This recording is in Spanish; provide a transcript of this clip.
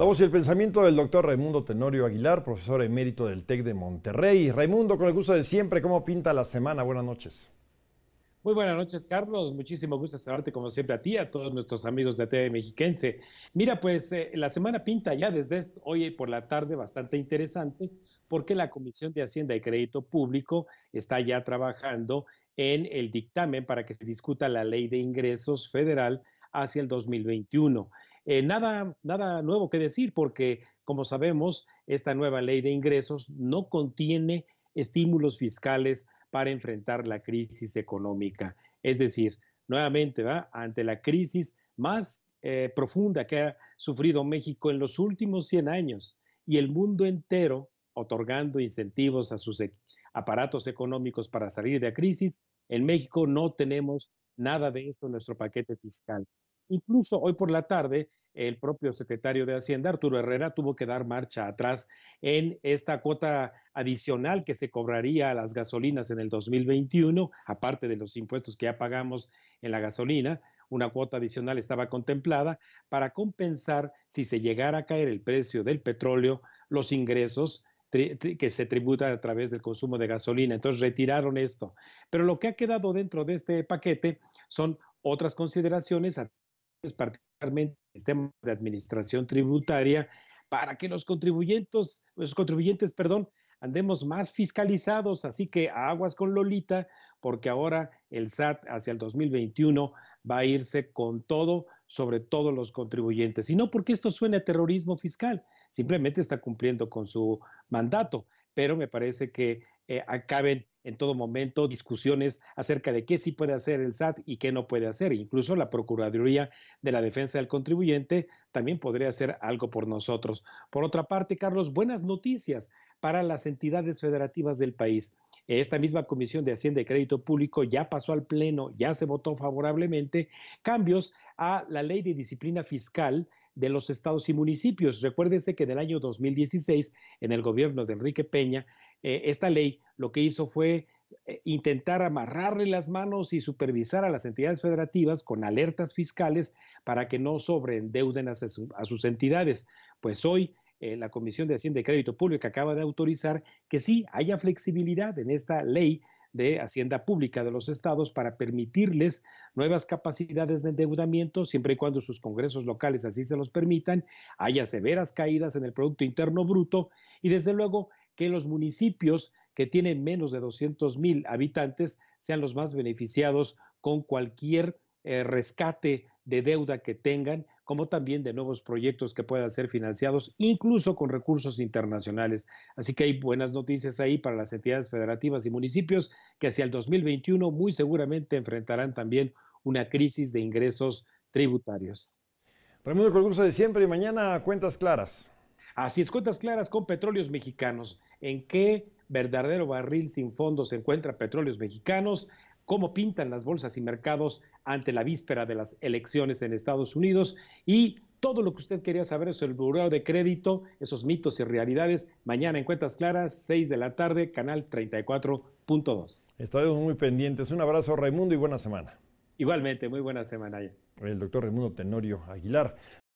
La voz y el pensamiento del doctor Raimundo Tenorio Aguilar, profesor emérito del TEC de Monterrey. Raimundo, con el gusto de siempre, ¿cómo pinta la semana? Buenas noches. Muy buenas noches, Carlos. Muchísimo gusto saludarte como siempre a ti, a todos nuestros amigos de TV Mexiquense. Mira, pues eh, la semana pinta ya desde hoy por la tarde bastante interesante porque la Comisión de Hacienda y Crédito Público está ya trabajando en el dictamen para que se discuta la ley de ingresos federal hacia el 2021. Eh, nada, nada nuevo que decir porque, como sabemos, esta nueva ley de ingresos no contiene estímulos fiscales para enfrentar la crisis económica. Es decir, nuevamente, ¿verdad? ante la crisis más eh, profunda que ha sufrido México en los últimos 100 años y el mundo entero otorgando incentivos a sus e, aparatos económicos para salir de la crisis, en México no tenemos nada de esto en nuestro paquete fiscal. Incluso hoy por la tarde, el propio secretario de Hacienda, Arturo Herrera, tuvo que dar marcha atrás en esta cuota adicional que se cobraría a las gasolinas en el 2021, aparte de los impuestos que ya pagamos en la gasolina, una cuota adicional estaba contemplada para compensar si se llegara a caer el precio del petróleo, los ingresos que se tributan a través del consumo de gasolina. Entonces retiraron esto. Pero lo que ha quedado dentro de este paquete son otras consideraciones es particularmente el sistema de administración tributaria, para que los contribuyentes, los contribuyentes, perdón, andemos más fiscalizados, así que aguas con Lolita, porque ahora el SAT hacia el 2021 va a irse con todo sobre todos los contribuyentes. Y no porque esto suene a terrorismo fiscal, simplemente está cumpliendo con su mandato, pero me parece que eh, acaben en todo momento discusiones acerca de qué sí puede hacer el SAT y qué no puede hacer. Incluso la Procuraduría de la Defensa del Contribuyente también podría hacer algo por nosotros. Por otra parte, Carlos, buenas noticias para las entidades federativas del país. Esta misma Comisión de Hacienda y Crédito Público ya pasó al Pleno, ya se votó favorablemente cambios a la ley de disciplina fiscal de los estados y municipios. Recuérdese que en el año 2016, en el gobierno de Enrique Peña, eh, esta ley lo que hizo fue eh, intentar amarrarle las manos y supervisar a las entidades federativas con alertas fiscales para que no sobreendeuden a, sus entidades. Pues hoy eh, la Comisión de Hacienda y Crédito Público acaba de autorizar que sí haya flexibilidad en esta ley de Hacienda Pública de los estados para permitirles nuevas capacidades de endeudamiento, siempre y cuando sus congresos locales así se los permitan, haya severas caídas en el Producto Interno Bruto y desde luego que los municipios que tienen menos de 200 mil habitantes sean los más beneficiados con cualquier eh, rescate de deuda que tengan, como también de nuevos proyectos que puedan ser financiados, incluso con recursos internacionales. Así que hay buenas noticias ahí para las entidades federativas y municipios que hacia el 2021 muy seguramente enfrentarán también una crisis de ingresos tributarios. Remundo Concurso de siempre y mañana cuentas claras. Así es, cuentas claras con petróleos mexicanos. ¿En qué verdadero barril sin fondo se encuentra petróleos mexicanos? cómo pintan las bolsas y mercados ante la víspera de las elecciones en Estados Unidos y todo lo que usted quería saber sobre el buró de crédito, esos mitos y realidades, mañana en Cuentas Claras, 6 de la tarde, canal 34.2. Estaremos muy pendientes. Un abrazo, Raimundo, y buena semana. Igualmente, muy buena semana. El doctor Raimundo Tenorio Aguilar.